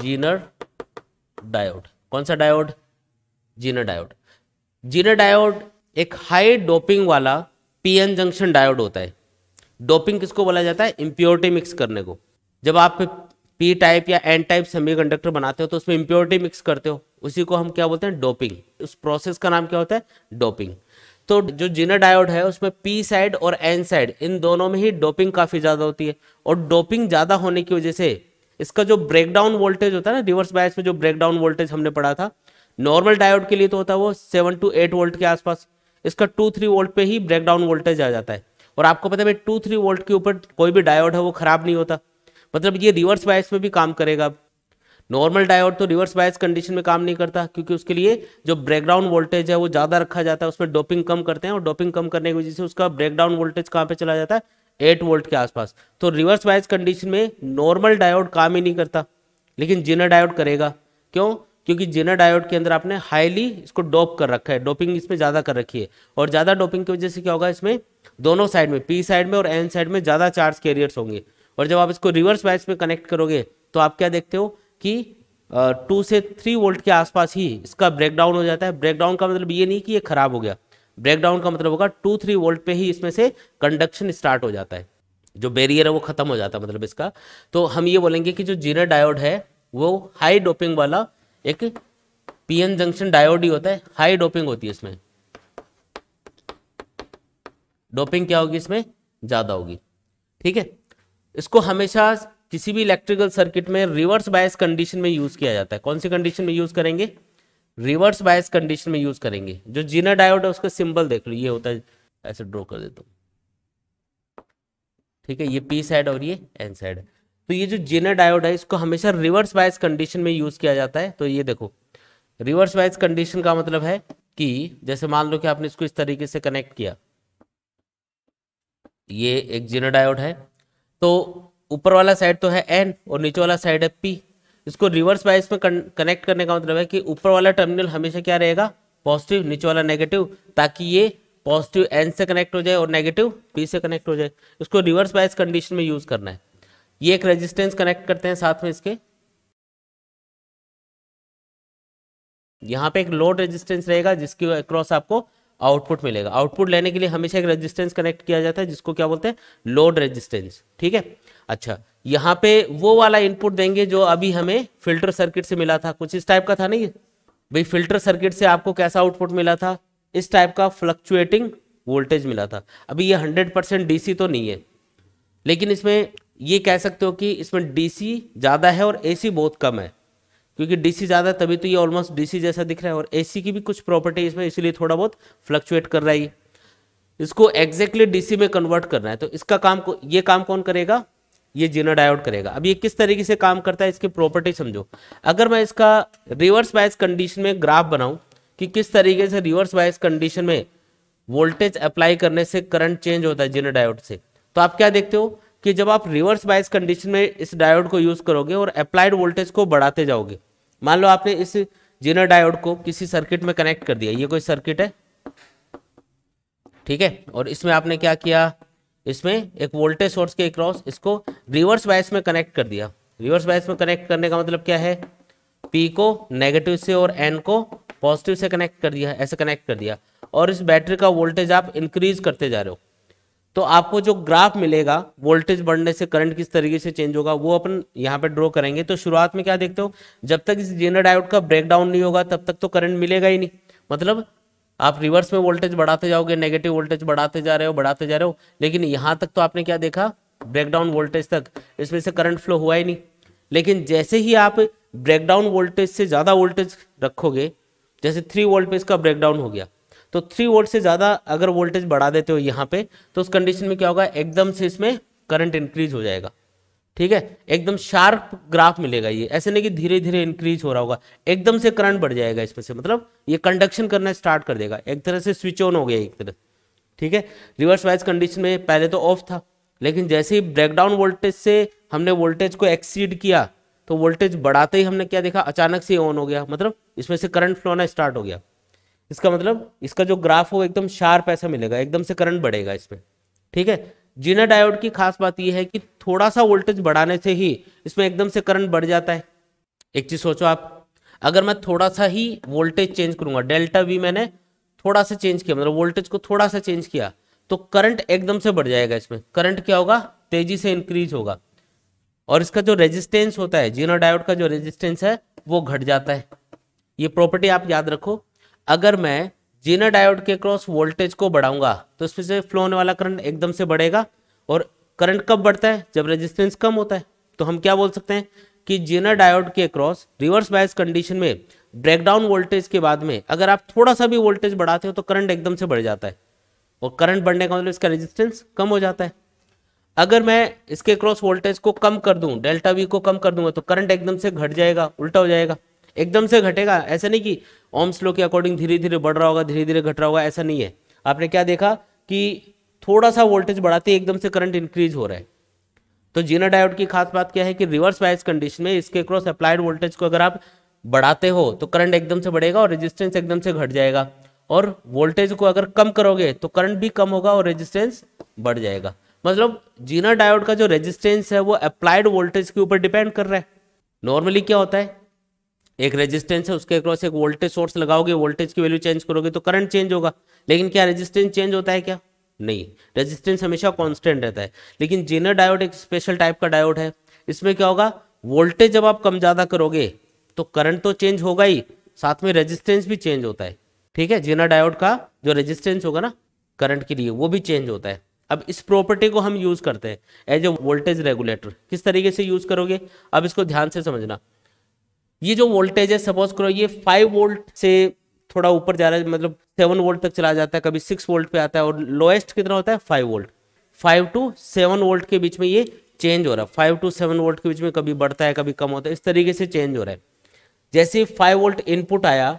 Zener diode कौन सा diode Zener diode Zener diode एक हाई डोपिंग वाला पीएन जंक्शन डायोड होता है डोपिंग किसको बोला जाता है इम्प्योरिटी मिक्स करने को जब आप पी टाइप या एन टाइप सेमीकंडक्टर बनाते हो तो उसमें इंप्योरिटी मिक्स करते हो उसी को हम क्या बोलते हैं डोपिंग उस प्रोसेस का नाम क्या होता है डोपिंग तो जो जीनर डायोड है उसमें पी साइड और एन साइड इन दोनों में ही डोपिंग काफ़ी ज़्यादा होती है और डोपिंग ज़्यादा होने की वजह से इसका जो ब्रेकडाउन वोल्टेज होता है ना रिवर्स बायस में जो ब्रेकडाउन वोल्टेज हमने पढ़ा था नॉर्मल डायोड के लिए तो होता है वो सेवन टू एट वोल्ट के आसपास इसका टू थ्री वोल्ट पे ही ब्रेकडाउन वोल्टेज आ जाता है और आपको पता है टू थ्री वोल्ट के ऊपर कोई भी डायोड है वो खराब नहीं होता मतलब ये रिवर्स बायस में भी काम करेगा नॉर्मल डायोड तो रिवर्स बायस कंडीशन में काम नहीं करता क्योंकि उसके लिए जो ब्रेकडाउन वोल्टेज है वो ज़्यादा रखा जाता है उसमें डोपिंग कम करते हैं और डोपिंग कम करने की वजह से उसका ब्रेकडाउन वोल्टेज कहाँ पे चला जाता है एट वोल्ट के आसपास तो रिवर्स वाइज कंडीशन में नॉर्मल डायोड काम ही नहीं करता लेकिन जिना डायोड करेगा क्यों क्योंकि जिना डायोड के अंदर आपने हाईली इसको डोप कर रखा है डोपिंग इसमें ज़्यादा कर रखी है और ज़्यादा डोपिंग की वजह से क्या होगा इसमें दोनों साइड में पी साइड में और एन साइड में ज़्यादा चार्ज कैरियर्स होंगे और जब आप इसको रिवर्स वाइज में कनेक्ट करोगे तो आप क्या देखते हो कि टू से थ्री वोल्ट के आसपास ही इसका ब्रेकडाउन हो जाता है ब्रेकडाउन का मतलब ये नहीं कि ये खराब हो गया ब्रेकडाउन का मतलब होगा टू थ्री वोल्ट पे ही इसमें से कंडक्शन स्टार्ट हो जाता है जो बैरियर है वो खत्म हो जाता है मतलब इसका तो हम ये बोलेंगे कि जो जीरो डायोड है वो हाई डोपिंग वाला एक पीएन जंक्शन डायोड ही होता है हाई डोपिंग होती है इसमें डोपिंग क्या होगी इसमें ज़्यादा होगी ठीक है इसको हमेशा किसी भी इलेक्ट्रिकल सर्किट में रिवर्स बायस कंडीशन में यूज़ किया जाता है कौन सी कंडीशन में यूज़ करेंगे रिवर्स बायस कंडीशन में यूज करेंगे जो जीना डायोड है उसका सिंबल देख लो ये होता है ऐसे ड्रॉ कर देता हूँ ठीक है ये पी साइड और ये एन साइड तो ये जो जीना डायोड है इसको हमेशा रिवर्स बायस कंडीशन में यूज किया जाता है तो ये देखो रिवर्स बायस कंडीशन का मतलब है कि जैसे मान लो कि आपने इसको इस तरीके से कनेक्ट किया ये एक जीना डायोड है तो ऊपर वाला साइड तो है एन और नीचे वाला साइड है पी इसको रिवर्स बायस में कनेक्ट करने का मतलब है कि ऊपर वाला टर्मिनल हमेशा क्या रहेगा पॉजिटिव नीचे वाला नेगेटिव ताकि ये पॉजिटिव एन से कनेक्ट हो जाए और नेगेटिव पी से कनेक्ट हो जाए इसको रिवर्स बायस कंडीशन में यूज करना है ये एक रेजिस्टेंस कनेक्ट करते हैं साथ में इसके यहाँ पे एक लोड रेजिस्टेंस रहेगा जिसके अक्रॉस आपको आउटपुट मिलेगा आउटपुट लेने के लिए हमेशा एक रेजिस्टेंस कनेक्ट किया जाता है जिसको क्या बोलते हैं लोड रेजिस्टेंस ठीक है अच्छा यहाँ पे वो वाला इनपुट देंगे जो अभी हमें फिल्टर सर्किट से मिला था कुछ इस टाइप का था नहीं भाई फिल्टर सर्किट से आपको कैसा आउटपुट मिला था इस टाइप का फ्लक्चुएटिंग वोल्टेज मिला था अभी ये हंड्रेड परसेंट डी तो नहीं है लेकिन इसमें ये कह सकते हो कि इसमें डी ज़्यादा है और ए बहुत कम है क्योंकि डी ज़्यादा है तभी तो ये ऑलमोस्ट डी जैसा दिख रहा है और ए की भी कुछ प्रॉपर्टी इसमें इसीलिए थोड़ा बहुत फ्लक्चुएट कर रहा है इसको एग्जैक्टली exactly डीसी में कन्वर्ट करना है तो इसका काम को ये काम कौन करेगा ये जीना डायोड करेगा अब ये किस तरीके से काम करता है इसकी प्रॉपर्टी समझो अगर मैं इसका रिवर्स बायस कंडीशन में ग्राफ बनाऊं कि किस तरीके से रिवर्स बायस कंडीशन में वोल्टेज अप्लाई करने से करंट चेंज होता है जीना डायोड से तो आप क्या देखते हो कि जब आप रिवर्स बायस कंडीशन में इस डायोड को यूज करोगे और अप्लाइड वोल्टेज को बढ़ाते जाओगे मान लो आपने इस जीना डायोड को किसी सर्किट में कनेक्ट कर दिया ये कोई सर्किट है ठीक है और इसमें आपने क्या किया इसमें एक वोल्टेज सोर्स के क्रॉस इसको रिवर्स वाइस में कनेक्ट कर दिया रिवर्स वाइस में कनेक्ट करने का मतलब क्या है पी को नेगेटिव से और एन को पॉजिटिव से कनेक्ट कर दिया ऐसे कनेक्ट कर दिया और इस बैटरी का वोल्टेज आप इंक्रीज करते जा रहे हो तो आपको जो ग्राफ मिलेगा वोल्टेज बढ़ने से करंट किस तरीके से चेंज होगा वो अपन यहाँ पे ड्रॉ करेंगे तो शुरुआत में क्या देखते हो जब तक इस जेनर डायोड का ब्रेकडाउन नहीं होगा तब तक तो करंट मिलेगा ही नहीं मतलब आप रिवर्स में वोल्टेज बढ़ाते जाओगे नेगेटिव वोल्टेज बढ़ाते जा रहे हो बढ़ाते जा रहे हो लेकिन यहाँ तक तो आपने क्या देखा ब्रेकडाउन वोल्टेज तक इसमें से करंट फ्लो हुआ ही नहीं लेकिन जैसे ही आप ब्रेकडाउन वोल्टेज से ज़्यादा वोल्टेज रखोगे जैसे थ्री वोल्ट पे इसका ब्रेकडाउन हो गया तो थ्री वोल्ट से ज़्यादा अगर वोल्टेज बढ़ा देते हो यहाँ पे तो उस कंडीशन में क्या होगा एकदम से इसमें करंट इंक्रीज हो जाएगा ठीक है एकदम शार्प ग्राफ मिलेगा ये ऐसे नहीं कि धीरे धीरे इंक्रीज हो रहा होगा एकदम से करंट बढ़ जाएगा इसमें से मतलब ये कंडक्शन करना स्टार्ट कर देगा एक तरह से स्विच ऑन हो गया एक तरह ठीक है रिवर्स वाइज कंडीशन में पहले तो ऑफ था लेकिन जैसे ही ब्रेकडाउन वोल्टेज से हमने वोल्टेज को एक्सीड किया तो वोल्टेज बढ़ाते ही हमने क्या देखा अचानक से ऑन हो गया मतलब इसमें से करंट फ्लो होना स्टार्ट हो गया इसका मतलब इसका जो ग्राफ हो एकदम शार्प ऐसा मिलेगा एकदम से करंट बढ़ेगा इसमें ठीक है जीना डायोड की खास बात यह है कि थोड़ा सा वोल्टेज बढ़ाने से ही इसमें एकदम से करंट बढ़ जाता है एक चीज सोचो आप अगर मैं थोड़ा सा ही वोल्टेज चेंज करूंगा डेल्टा वी मैंने थोड़ा सा चेंज किया मतलब वोल्टेज को थोड़ा सा चेंज किया तो करंट एकदम से बढ़ जाएगा इसमें करंट क्या होगा तेजी से इंक्रीज होगा और इसका जो रेजिस्टेंस होता है जीना डायोड का जो रेजिस्टेंस है वो घट जाता है ये प्रॉपर्टी आप याद रखो अगर मैं जीना डायोड के क्रॉस वोल्टेज को बढ़ाऊंगा तो इसमें से फ्लो होने वाला करंट एकदम से बढ़ेगा और करंट कब बढ़ता है जब रेजिस्टेंस कम होता है तो हम क्या बोल सकते हैं कि जीना डायोड के क्रॉस रिवर्स बायस कंडीशन में ब्रेकडाउन वोल्टेज के बाद में अगर आप थोड़ा सा भी वोल्टेज बढ़ाते हो तो करंट एकदम से बढ़ जाता है और करंट बढ़ने का मतलब इसका रेजिस्टेंस कम हो जाता है अगर मैं इसके क्रॉस वोल्टेज को कम कर दूं डेल्टा वी को कम कर दूंगा तो करंट एकदम से घट जाएगा उल्टा हो जाएगा एकदम से घटेगा ऐसा नहीं कि ओम स्लो के अकॉर्डिंग धीरे धीरे बढ़ रहा होगा धीरे धीरे घट रहा होगा ऐसा नहीं है आपने क्या देखा कि थोड़ा सा वोल्टेज बढ़ाते एकदम से करंट इंक्रीज हो रहा है तो जीना डायोड की खास बात क्या है कि रिवर्स वाइज कंडीशन में इसके क्रॉस अप्लाइड वोल्टेज को अगर आप बढ़ाते हो तो करंट एकदम से बढ़ेगा और रेजिस्टेंस एकदम से घट जाएगा और वोल्टेज को अगर कम करोगे तो करंट भी कम होगा और रेजिस्टेंस बढ़ जाएगा मतलब जीना डायोड का जो रेजिस्टेंस है वो अप्लाइड वोल्टेज के ऊपर डिपेंड कर रहा है नॉर्मली क्या होता है एक रेजिस्टेंस है उसके अक्रॉस एक वोल्टेज सोर्स लगाओगे वोल्टेज की वैल्यू चेंज करोगे तो करंट चेंज होगा लेकिन क्या रेजिस्टेंस चेंज होता है क्या नहीं रेजिस्टेंस हमेशा कांस्टेंट रहता है लेकिन जेनर डायोड एक स्पेशल टाइप का डायोड है इसमें क्या होगा वोल्टेज जब आप कम ज़्यादा करोगे तो करंट तो चेंज होगा ही साथ में रेजिस्टेंस भी चेंज होता है ठीक है जेनर डायोड का जो रेजिस्टेंस होगा ना करंट के लिए वो भी चेंज होता है अब इस प्रॉपर्टी को हम यूज़ करते हैं एज ए वोल्टेज रेगुलेटर किस तरीके से यूज़ करोगे अब इसको ध्यान से समझना ये जो वोल्टेज है सपोज करो ये फाइव वोल्ट से थोड़ा ऊपर जा रहा है मतलब सेवन वोल्ट तक चला जाता है कभी सिक्स वोल्ट पे आता है और लोएस्ट कितना होता है five volt five to seven volt के बीच में ये चेंज हो रहा है फाइव टू सेवन वोल्ट के बीच में कभी बढ़ता है कभी कम होता है इस तरीके से चेंज हो रहा है जैसे फाइव वोल्ट इनपुट आया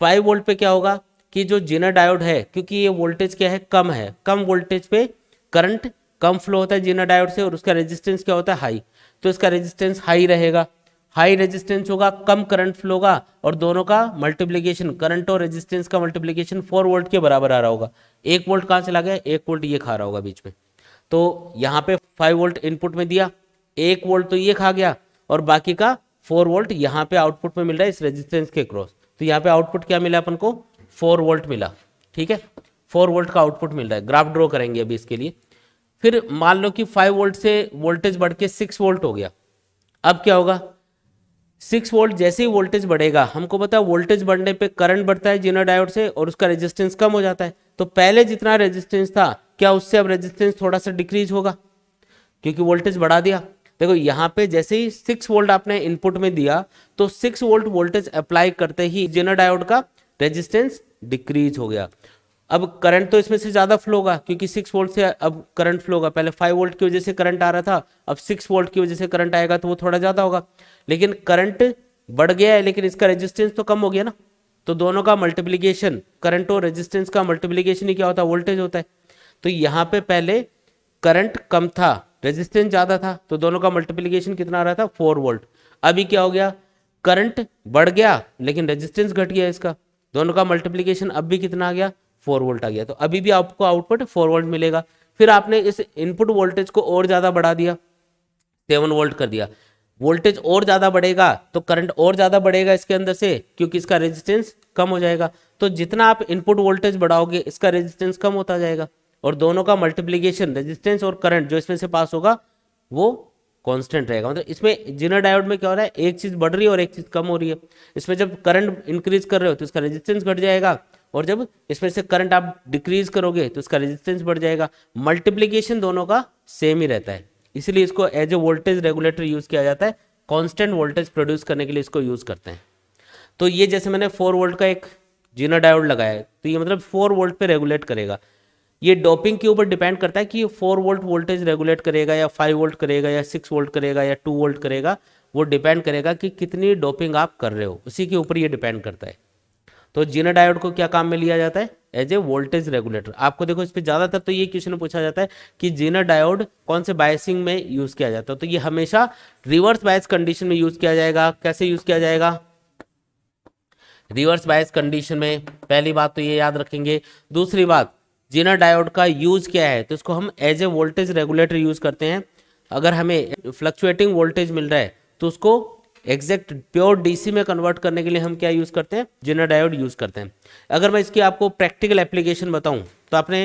फाइव वोल्ट पे क्या होगा कि जो जिनर डायोड है क्योंकि ये वोल्टेज क्या है कम है कम वोल्टेज पे करंट कम फ्लो होता है जिनर डायोड से और उसका रेजिस्टेंस क्या होता है हाई तो इसका रेजिस्टेंस हाई रहेगा हाई रेजिस्टेंस होगा कम करंट फ्लो होगा और दोनों का मल्टीप्लीकेशन करंट और रेजिस्टेंस का मल्टीप्लीकेशन फोर वोल्ट के बराबर आ रहा होगा एक वोल्ट कहाँ चला गया एक वोल्ट ये खा रहा होगा बीच में तो यहाँ पे फाइव वोल्ट इनपुट में दिया एक वोल्ट तो ये खा गया और बाकी का फोर वोल्ट यहाँ पे आउटपुट में मिल रहा है इस रेजिस्टेंस के क्रॉस तो यहाँ पे आउटपुट क्या मिला अपन को फोर वोल्ट मिला ठीक है फोर वोल्ट का आउटपुट मिल रहा है ग्राफ ड्रॉ करेंगे अभी इसके लिए फिर मान लो कि फाइव वोल्ट से वोल्टेज बढ़ के सिक्स वोल्ट हो गया अब क्या होगा सिक्स वोल्ट जैसे ही वोल्टेज बढ़ेगा हमको पता है वोल्टेज बढ़ने पे करंट बढ़ता है जीना डायोड से और उसका रेजिस्टेंस कम हो जाता है तो पहले जितना रेजिस्टेंस था क्या उससे अब रेजिस्टेंस थोड़ा सा डिक्रीज होगा क्योंकि वोल्टेज बढ़ा दिया देखो यहाँ पे जैसे ही सिक्स वोल्ट आपने इनपुट में दिया तो सिक्स वोल्ट वोल्टेज अप्लाई करते ही जीना डायोड का रेजिस्टेंस डिक्रीज हो गया अब करंट तो इसमें से ज़्यादा फ्लो होगा क्योंकि सिक्स वोल्ट से अब करंट फ्लो होगा पहले फाइव वोल्ट की वजह से करंट आ रहा था अब सिक्स वोल्ट की वजह से करंट आएगा तो वो थोड़ा ज़्यादा होगा लेकिन करंट बढ़ गया है लेकिन इसका रेजिस्टेंस तो कम हो गया ना तो दोनों का मल्टीप्लीकेशन करंट और रेजिस्टेंस का मल्टीप्लीकेशन ही क्या होता है वोल्टेज होता है तो यहाँ पे पहले करंट कम था रेजिस्टेंस ज़्यादा था तो दोनों का मल्टीप्लीकेशन कितना आ रहा था फोर वोल्ट अभी क्या हो गया करंट बढ़ गया लेकिन रेजिस्टेंस घट गया इसका दोनों का मल्टीप्लीकेशन अब भी कितना आ गया फोर वोल्ट आ गया तो अभी भी आपको आउटपुट फोर वोल्ट मिलेगा फिर आपने इस इनपुट वोल्टेज को और ज़्यादा बढ़ा दिया सेवन वोल्ट कर दिया वोल्टेज और ज़्यादा बढ़ेगा तो करंट और ज़्यादा बढ़ेगा इसके अंदर से क्योंकि इसका रेजिस्टेंस कम हो जाएगा तो जितना आप इनपुट वोल्टेज बढ़ाओगे इसका रेजिस्टेंस कम होता जाएगा और दोनों का मल्टीप्लीकेशन रेजिस्टेंस और करंट जो इसमें से पास होगा वो कांस्टेंट रहेगा मतलब इसमें जिनर डायोड में क्या हो रहा है एक चीज़ बढ़ रही है और एक चीज़ कम हो रही है इसमें जब करंट इंक्रीज कर रहे हो तो इसका रेजिस्टेंस घट जाएगा और जब इसमें से करंट आप डिक्रीज करोगे तो इसका रेजिस्टेंस बढ़ जाएगा मल्टीप्लीकेशन दोनों का सेम ही रहता है इसलिए इसको as a voltage regulator use किया जाता है कॉन्स्टेंट वोल्टेज प्रोड्यूस करने के लिए इसको यूज़ करते हैं तो ये जैसे मैंने फोर वोल्ट का एक जीना डायोड लगाया है तो ये मतलब फोर वोल्ट पे रेगुलेट करेगा ये डोपिंग के ऊपर डिपेंड करता है कि ये फोर वोल्ट वोल्टेज रेगुलेट करेगा या फाइव वोल्ट करेगा या सिक्स वोल्ट करेगा या टू वोल्ट करेगा वो डिपेंड करेगा कि कितनी डोपिंग आप कर रहे हो उसी के ऊपर ये डिपेंड करता है तो जीना डायोड को क्या काम में लिया जाता है एज ए वोल्टेज रेगुलेटर आपको देखो इस पर ज़्यादातर तो ये क्वेश्चन पूछा जाता है कि जीना डायोड कौन से बायसिंग में यूज़ किया जाता है तो ये हमेशा रिवर्स बायस कंडीशन में यूज़ किया जाएगा कैसे यूज़ किया जाएगा रिवर्स बायस कंडीशन में पहली बात तो ये याद रखेंगे दूसरी बात जीना डायोड का यूज़ क्या है तो इसको हम as a voltage regulator use करते हैं अगर हमें फ्लक्चुएटिंग वोल्टेज मिल रहा है तो उसको एग्जैक्ट प्योर डीसी में कन्वर्ट करने के लिए हम क्या यूज़ करते हैं जिनर डायोड यूज़ करते हैं अगर मैं इसकी आपको प्रैक्टिकल एप्लीकेशन बताऊं तो आपने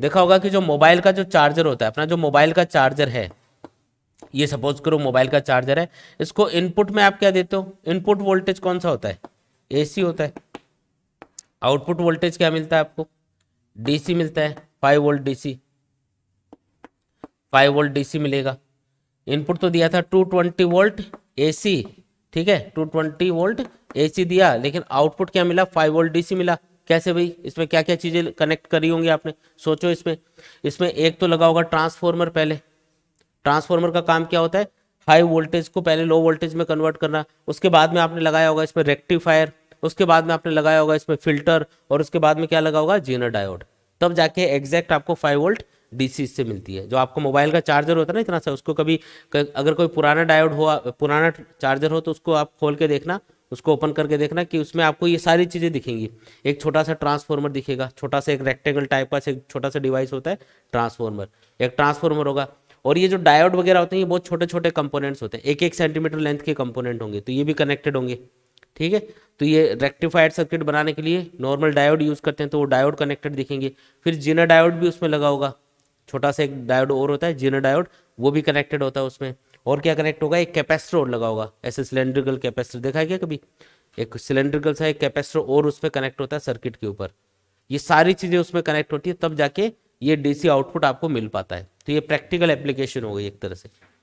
देखा होगा कि जो मोबाइल का जो चार्जर होता है अपना जो मोबाइल का चार्जर है ये सपोज करो मोबाइल का चार्जर है इसको इनपुट में आप क्या देते हो इनपुट वोल्टेज कौन सा होता है ए होता है आउटपुट वोल्टेज क्या मिलता है आपको डीसी मिलता है five volt DC five volt DC मिलेगा इनपुट तो दिया था 220 वोल्ट ए ठीक है 220 वोल्ट ए दिया लेकिन आउटपुट क्या मिला 5 वोल्ट डीसी मिला कैसे भाई इसमें क्या क्या चीज़ें कनेक्ट करी होंगी आपने सोचो इसमें इसमें एक तो लगा होगा ट्रांसफॉर्मर पहले ट्रांसफॉर्मर का काम क्या होता है हाई वोल्टेज को पहले लो वोल्टेज में कन्वर्ट करना उसके बाद में आपने लगाया होगा इसमें रेक्टिफायर उसके बाद में आपने लगाया होगा इसमें फिल्टर और उसके बाद में क्या लगा होगा जीनर डायोड तब जाके एग्जैक्ट आपको फाइव वोल्ट डीसी से मिलती है जो आपको मोबाइल का चार्जर होता है ना इतना सा उसको कभी अगर कोई पुराना डायोड हो पुराना चार्जर हो तो उसको आप खोल के देखना उसको ओपन करके देखना कि उसमें आपको ये सारी चीज़ें दिखेंगी एक छोटा सा ट्रांसफॉर्मर दिखेगा छोटा सा एक रेक्टेंगल टाइप का एक छोटा सा डिवाइस होता है ट्रांसफॉर्मर एक ट्रांसफॉर्मर होगा और ये जो डायोड वगैरह होते हैं ये बहुत छोटे छोटे कंपोनेंट्स होते हैं एक एक सेंटीमीटर लेंथ के कंपोनेंट होंगे तो ये भी कनेक्टेड होंगे ठीक है तो ये रेक्टिफाइड सर्किट बनाने के लिए नॉर्मल डायोड यूज़ करते हैं तो वो डायोड कनेक्टेड दिखेंगे फिर जीना डायोड भी उसमें लगा होगा छोटा सा एक डायोड और होता है जीरो डायोड वो भी कनेक्टेड होता है उसमें और क्या कनेक्ट होगा एक कैपेसिटर और लगा होगा ऐसे सिलेंड्रिकल कैपेसिटर देखा है क्या कभी एक सिलेंड्रिकल सा एक कैपेसिटर और उस पर कनेक्ट होता है सर्किट के ऊपर ये सारी चीज़ें उसमें कनेक्ट होती है तब जाके ये डीसी आउटपुट आपको मिल पाता है तो ये प्रैक्टिकल एप्लीकेशन हो गई एक तरह से